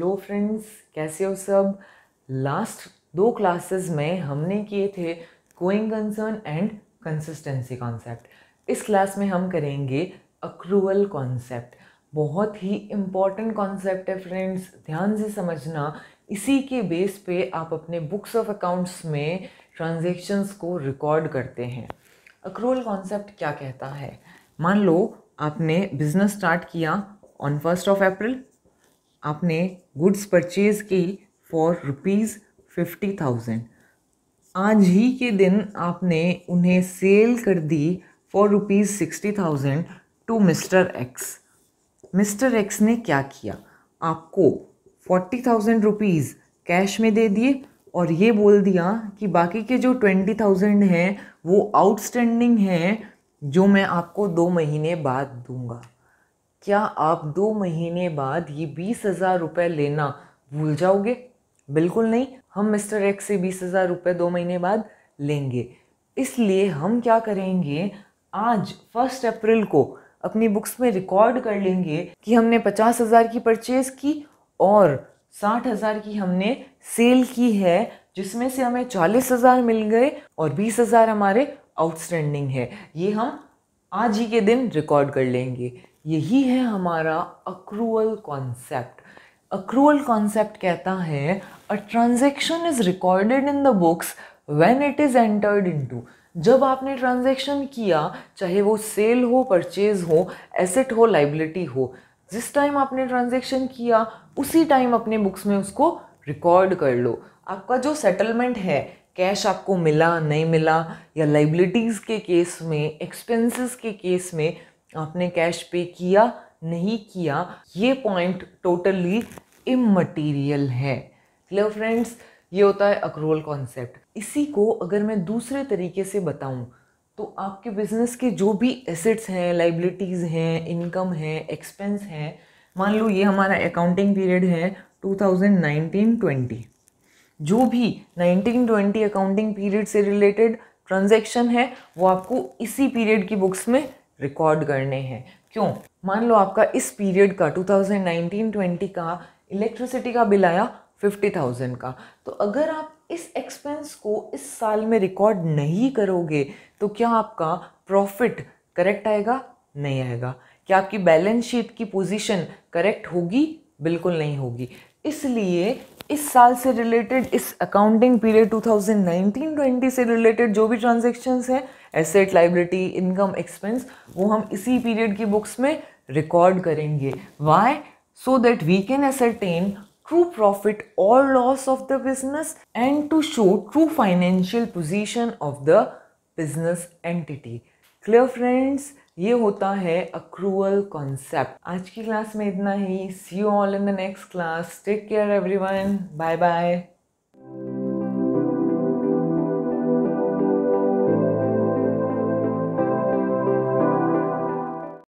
hello friends कैसे हो सब लास्ट दो क्लासेस में हमने किए थे going concern and consistency concept इस क्लास में हम करेंगे अक्रूअल कॉन्सेप्ट बहुत ही इम्पॉर्टेंट कॉन्सेप्ट है फ्रेंड्स ध्यान से समझना इसी के बेस पे आप अपने बुक्स ऑफ अकाउंट्स में ट्रांजेक्शन्स को रिकॉर्ड करते हैं अक्रूअल कॉन्सेप्ट क्या कहता है मान लो आपने बिज़नेस स्टार्ट किया ऑन फर्स्ट ऑफ अप्रैल आपने गुड्स परचेज की फॉर रुपीज़ फिफ्टी थाउजेंड आज ही के दिन आपने उन्हें सेल कर दी for rupees sixty thousand to mister X mister X ने क्या किया आपको फोर्टी थाउजेंड रुपीज़ कैश में दे दिए और ये बोल दिया कि बाकी के जो ट्वेंटी थाउजेंड हैं वो आउटस्टैंडिंग हैं जो मैं आपको दो महीने बाद दूंगा क्या आप दो महीने बाद ये बीस हज़ार रुपये लेना भूल जाओगे बिल्कुल नहीं हम मिस्टर एक्स से बीस हज़ार रुपये दो महीने बाद लेंगे इसलिए हम क्या करेंगे आज फर्स्ट अप्रैल को अपनी बुक्स में रिकॉर्ड कर लेंगे कि हमने पचास हज़ार की परचेज़ की और साठ हज़ार की हमने सेल की है जिसमें से हमें चालीस हज़ार मिल गए और बीस हज़ार हमारे आउटस्टैंडिंग है ये हम आज ही के दिन रिकॉर्ड कर लेंगे यही है हमारा अक्रूअल कॉन्सेप्ट अक्रूअल कॉन्सेप्ट कहता है a transaction is recorded in the books when it is entered into जब आपने ट्रांजेक्शन किया चाहे वो सेल हो परचेज हो एसेट हो लाइबिलिटी हो जिस टाइम आपने ट्रांजेक्शन किया उसी टाइम अपने बुक्स में उसको रिकॉर्ड कर लो आपका जो सेटलमेंट है कैश आपको मिला नहीं मिला या लाइबिलिटीज़ के केस में एक्सपेंसेस के केस में आपने कैश पे किया नहीं किया ये पॉइंट टोटली इमटीरियल है क्लियर फ्रेंड्स ये होता है अक्रोल कॉन्सेप्ट इसी को अगर मैं दूसरे तरीके से बताऊं तो आपके बिजनेस के जो भी एसेट्स हैं लाइबिलिटीज़ हैं इनकम है एक्सपेंस हैं मान लो ये हमारा अकाउंटिंग पीरियड है 2019-20 जो भी 1920 अकाउंटिंग पीरियड से रिलेटेड ट्रांजेक्शन है वो आपको इसी पीरियड की बुक्स में रिकॉर्ड करने हैं क्यों मान लो आपका इस पीरियड का 2019-20 का इलेक्ट्रिसिटी का बिल आया 50,000 का तो अगर आप इस एक्सपेंस को इस साल में रिकॉर्ड नहीं करोगे तो क्या आपका प्रॉफिट करेक्ट आएगा नहीं आएगा क्या आपकी बैलेंस शीट की पोजीशन करेक्ट होगी बिल्कुल नहीं होगी इसलिए इस साल से रिलेटेड इस अकाउंटिंग पीरियड 2019-20 से रिलेटेड जो भी ट्रांजेक्शन्स हैं एसेट लाइबिलिटी इनकम एक्सपेंस वो हम इसी पीरियड की बुक्स में रिकॉर्ड करेंगे why so that we can ascertain true profit और loss of the business and to show true financial position of the business entity clear friends ये होता है अक्रूअल कॉन्सेप्ट आज की क्लास में इतना ही see you all in the next class take care everyone bye bye